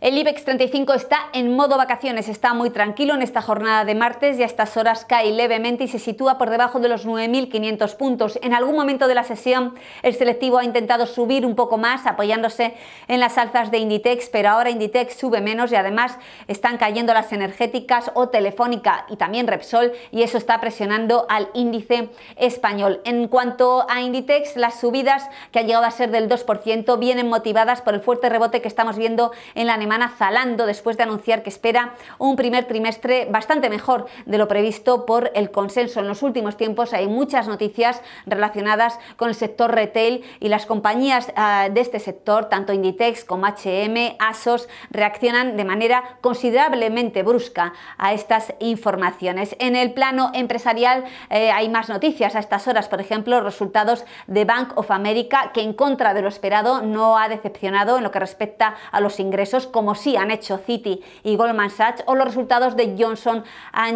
El IBEX 35 está en modo vacaciones, está muy tranquilo en esta jornada de martes y a estas horas cae levemente y se sitúa por debajo de los 9.500 puntos. En algún momento de la sesión el selectivo ha intentado subir un poco más apoyándose en las alzas de Inditex, pero ahora Inditex sube menos y además están cayendo las energéticas o Telefónica y también Repsol y eso está presionando al índice español. En cuanto a Inditex, las subidas que han llegado a ser del 2% vienen motivadas por el fuerte rebote que estamos viendo en la Zalando después de anunciar que espera un primer trimestre bastante mejor de lo previsto por el consenso. En los últimos tiempos hay muchas noticias relacionadas con el sector retail y las compañías ah, de este sector, tanto Inditex como HM, ASOS, reaccionan de manera considerablemente brusca a estas informaciones. En el plano empresarial eh, hay más noticias a estas horas, por ejemplo, resultados de Bank of America, que en contra de lo esperado no ha decepcionado en lo que respecta a los ingresos, como sí han hecho Citi y Goldman Sachs, o los resultados de Johnson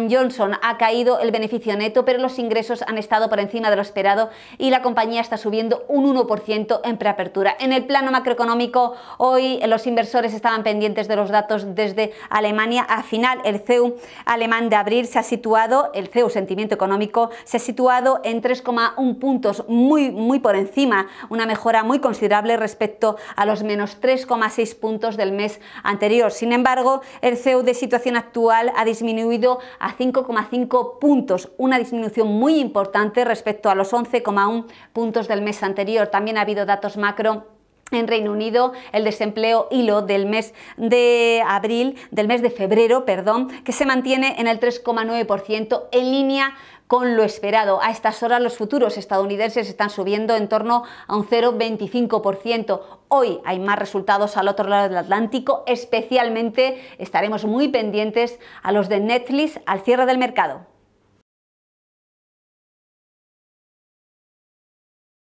Johnson. Ha caído el beneficio neto, pero los ingresos han estado por encima de lo esperado y la compañía está subiendo un 1% en preapertura. En el plano macroeconómico, hoy los inversores estaban pendientes de los datos desde Alemania. Al final, el CEU alemán de abril se ha situado, el CEU sentimiento económico, se ha situado en 3,1 puntos, muy, muy por encima, una mejora muy considerable respecto a los menos 3,6 puntos del mes anterior. Sin embargo, el CEU de situación actual ha disminuido a 5,5 puntos, una disminución muy importante respecto a los 11,1 puntos del mes anterior. También ha habido datos macro en Reino Unido, el desempleo hilo del mes de abril, del mes de febrero, perdón, que se mantiene en el 3,9% en línea con lo esperado. A estas horas los futuros estadounidenses están subiendo en torno a un 0,25%. Hoy hay más resultados al otro lado del Atlántico, especialmente estaremos muy pendientes a los de Netflix al cierre del mercado.